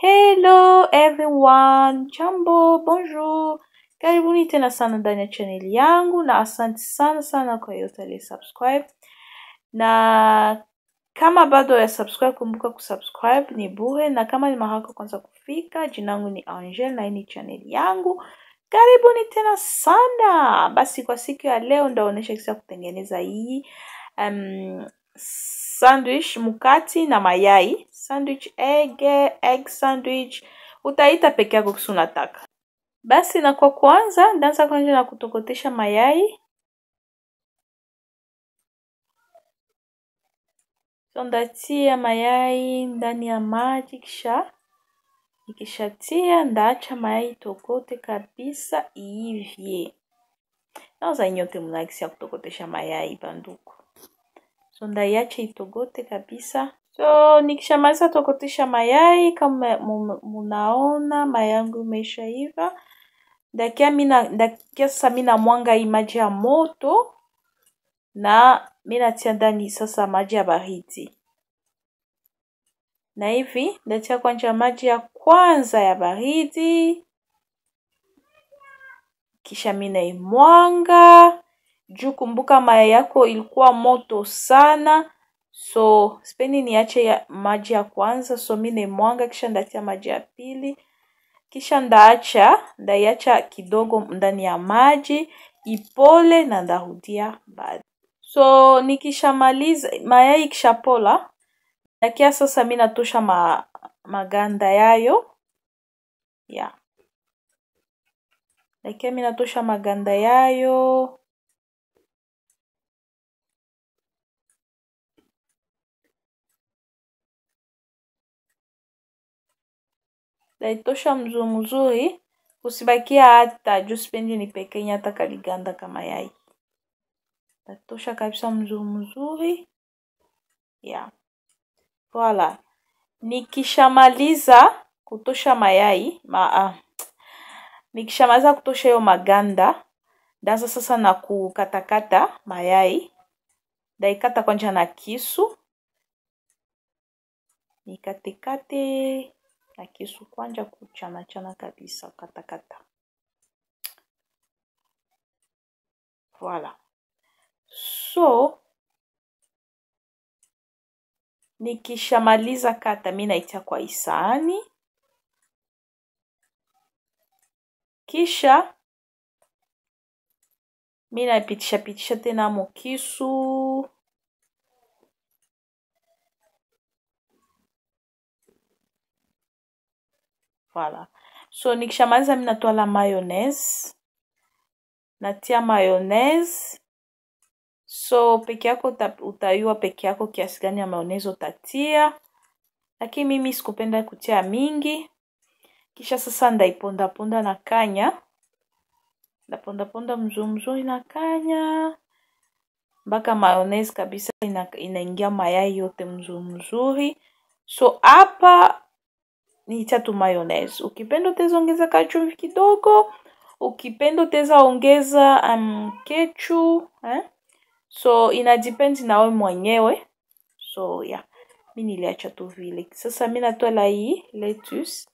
Hello everyone, chambo, bonjour, karibuni tena sana ndani ya chaneli yangu na asante sana sana kwa yote subscribe. na kama bado ya subscribe, kumbuka kusubscribe ni bure, na kama ni mahako kwanza kufika, jina langu ni Angel na hii ni chaneli yangu. Karibuni tena sana. Basi kwa siku ya leo ndaonyesha jinsi kutengeneza hii um, sandwich mkati na mayai sandwich egg, egg sandwich, utaita peke yako kisi unataka. Basi na kwa kwanza ndaanza kwanza na kutokotesha mayai. So ndatia mayai ndani ya maji kisha nikishatia ndaacha mayai tokote kabisa iivye. Naoza nyote mnakisi ya kutokotesha mayai banduku. So ndaiache itogote kabisa So nikishamaliza tokotisha mayai kama munaona mayai yangu imeshaiva. Dakia mina dakia sasa mina mwanga hii maji ya moto na mimi natia ndani sasa maji ya baridi. Na hivi ndatia kwanza maji ya kwanza ya baridi. Kisha mimi imwanga juu kumbuka mayai yako ilikuwa moto sana so sipendi niache ya maji ya kwanza so mi naimwanga kisha ndatia maji ya pili kisha ndaacha ndaiacha kidogo ndani ya maji ipole na ndarudia baada so nikishamaliza mayai ikishapola takia sasa mi natosha ma, maganda yayo ya yeah. takia mi natosha maganda yayo Naitosha mzuri mzuri kusibakia hata juu sipendi nipekenye hata kaliganda kama yai. Natosha kabisa mzuri mzuri yeah. Voila, nikishamaliza kutosha mayai ma, ah, nikishamaliza kutosha hiyo maganda ndaza sasa na kukatakata mayai. Ndaikata kwanja na kisu nikatekate kisu kwanja kuchanachana kabisa, katakata. Voilà. So nikishamaliza kata, mi naitia kwa isani, kisha mi naipitisha pitisha tena mokisu Voilà. So nikishamaliza mimi la mayonnaise. Natia mayonnaise. So peke yako uta, utayua peke yako kiasi gani ya mayonnaise utatia. Lakini mimi sikupenda kutia mingi. Kisha sasa ndaiponda ponda na kanya. Ndaponda ponda mzuri na kanya mpaka mayonnaise kabisa inaingia ina mayai yote mzuri. So hapa ni tatu mayonnaise. Ukipenda utaweza ongeza kachumvi kidogo, ukipenda utaweza ongeza um, kechu eh? So ina depend na wewe mwenyewe. So yeah, mimi niliacha tu vile. Sasa mimi natoa hii lettuce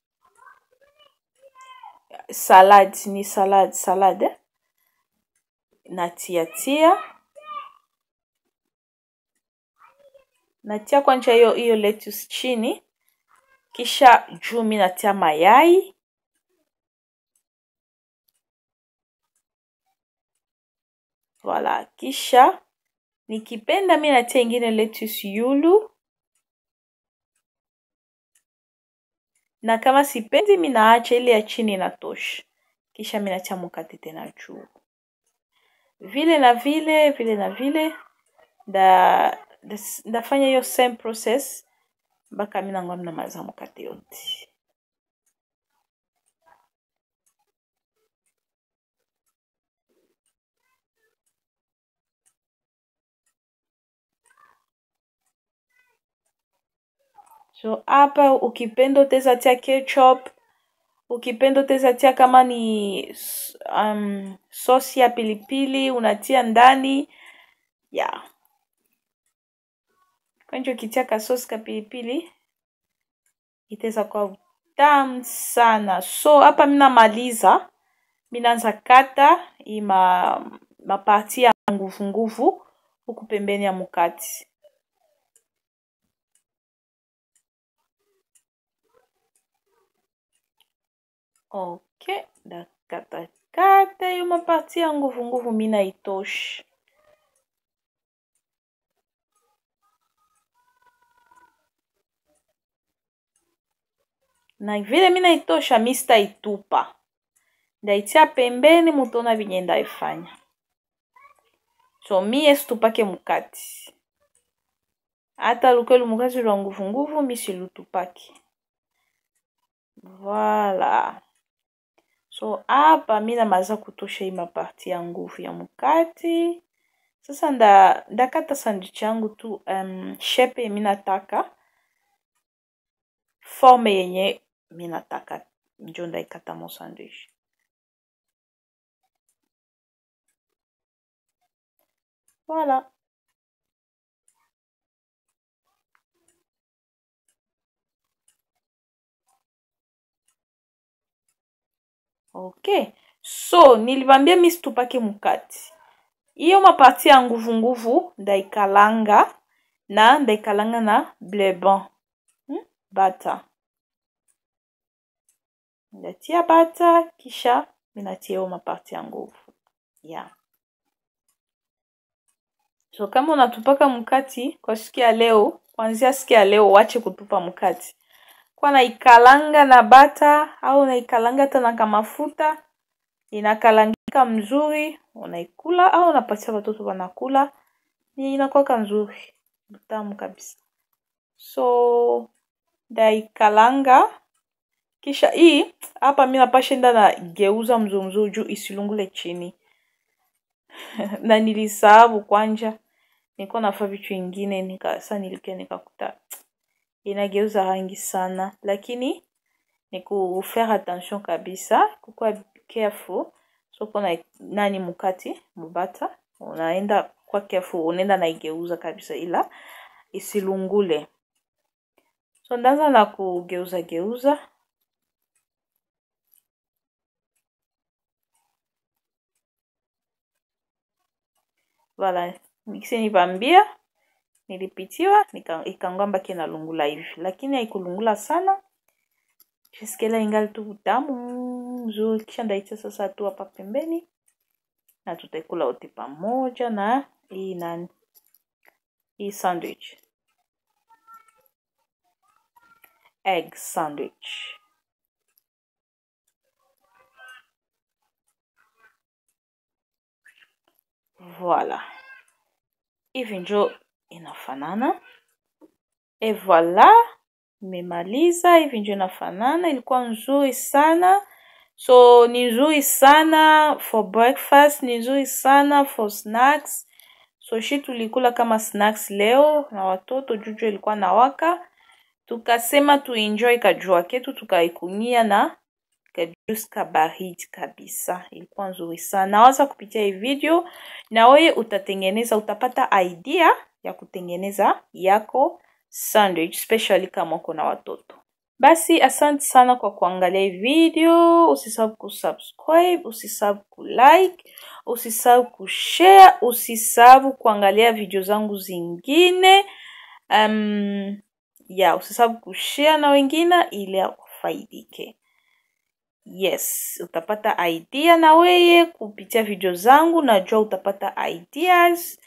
salad ni salad salad eh? natia tia natia kwanza hiyo hiyo lettuce chini kisha juu mi natia mayai voila kisha nikipenda mi natia ingine lettuce yulu na kama sipendi mi naacha ile ya chini inatosha kisha mi natia mkate tena juu vile na vile vile na vile nda ndafanya hiyo same process bakami nango na mazamu kate yo te so hapa ukipenda tia ketchup ukipenda tia kama ni um, sosi ya pilipili unatia ndani ya yeah. kanje ukitiaka sosi kapilipili itaweza kuwa tamu sana so hapa minamaliza minanza kata ima maparti ya nguvunguvu huku pembeni ya mukati ok ndakatakata yo maparti ya nguvunguvu mi naitoshi na vile mi naitosha mi sitaitupa, ndaitia pembeni, mutaona vinye ndaifanya. So mie situpake mukati, hata lukelu mukati lwa nguvunguvu mi silutupake. Voila, So hapa mi namaza kutosha hii maparti ya nguvu ya mukati. Sasa nda ndakata sandwich yangu tu um, shepe mi nataka forme yenye mi nataka njo ndaikata mo sandwich voilà okay so nilivambia mi situpake mukati hiyo mapati ya nguvunguvu ndaikalanga na ndaikalanga na blebon hmm? bata nitatia bata kisha ninatia hiyo mapati ya nguvu yeah. so kama unatupaka mkati kwa siku ya leo kuanzia siku ya leo wache kutupa mkati kwa naikalanga na bata au naikalanga tena kama mafuta inakalangika mzuri unaikula au unapatia watoto wanakula ni inakuwa nzuri mtamu kabisa so ndaikalanga kisha hii hapa mi na geuza mzumzuu juu isilungule chini na nilisahabu kwanja nilikuwa nafaa vitu ingine nikasa nilikia nikakuta inageuza rangi sana lakini ni kufaire attention kabisa kukuwa careful soko na nani mukati mubata unaenda kwa careful unaenda naigeuza kabisa ila isilungule so ndaanza na kugeuza geuza wala nivambia nilipitiwa ikangwamba kena lungula hivi lakini haikulungula sana jiskela ingali tu utamu mzuri kisha ndaitia sasa tu hapa pembeni na tutaikula wote pamoja na hii nani hii sandwich egg sandwich Voilà. Hivi ndio inafanana. E voila, nimemaliza. Hivi fanana inafanana, ilikuwa nzuri sana. So ni nzuri sana for breakfast, ni nzuri sana for snacks. So shi tulikula kama snacks leo na watoto, juju ilikuwa na waka, tukasema tuenjoy kajua ketu tukaikunia na Juska baridi kabisa, ilikuwa nzuri sana. Nawaza kupitia hii video na wewe utatengeneza, utapata idea ya kutengeneza yako sandwich, especially kama uko na watoto. Basi asante sana kwa kuangalia hii video, usisahau kusubscribe, usisahau kulike, usisahau kushare, usisahau kuangalia video zangu zingine. Um, ya usisahau kushare na wengine ili wafaidike. Yes, utapata idea na weye kupitia video zangu. Najua utapata ideas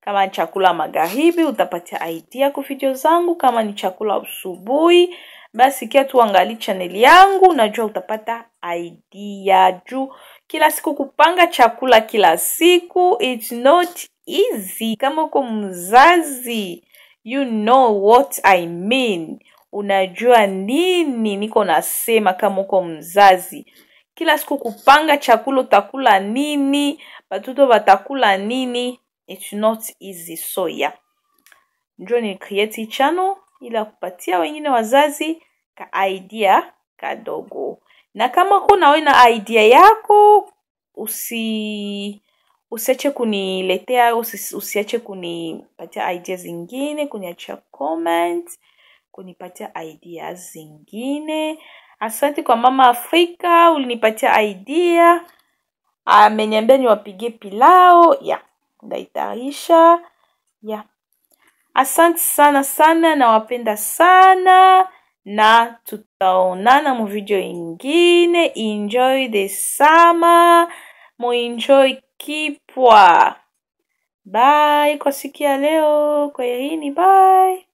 kama ni chakula magharibi, utapata idea kwa video zangu. Kama ni chakula usubuhi basi kia tuangali chaneli yangu, najua utapata idea juu kila siku kupanga chakula kila siku it's not easy. Kama uko mzazi, you know what I mean unajua nini niko nasema kama uko mzazi kila siku kupanga chakula utakula nini batoto batakula nini it's not easy so yeah njo ni create channel ili kupatia wengine wazazi ka idea kadogo na kama kuna wewe na idea yako usi usiache kuniletea usi, usiache kunipatia idea zingine kuniachia comment kunipatia idea zingine asante kwa mama afrika ulinipatia idea ah, ameniambia niwapigie pilao ya yeah. ndaitarisha yeah. asante sana sana nawapenda sana na tutaonana mu video ingine enjoy the summer enjoy kipwa bye kwa siku ya leo kwaherini bye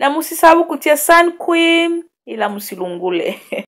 na musisahau kutia sun cream ila musilungule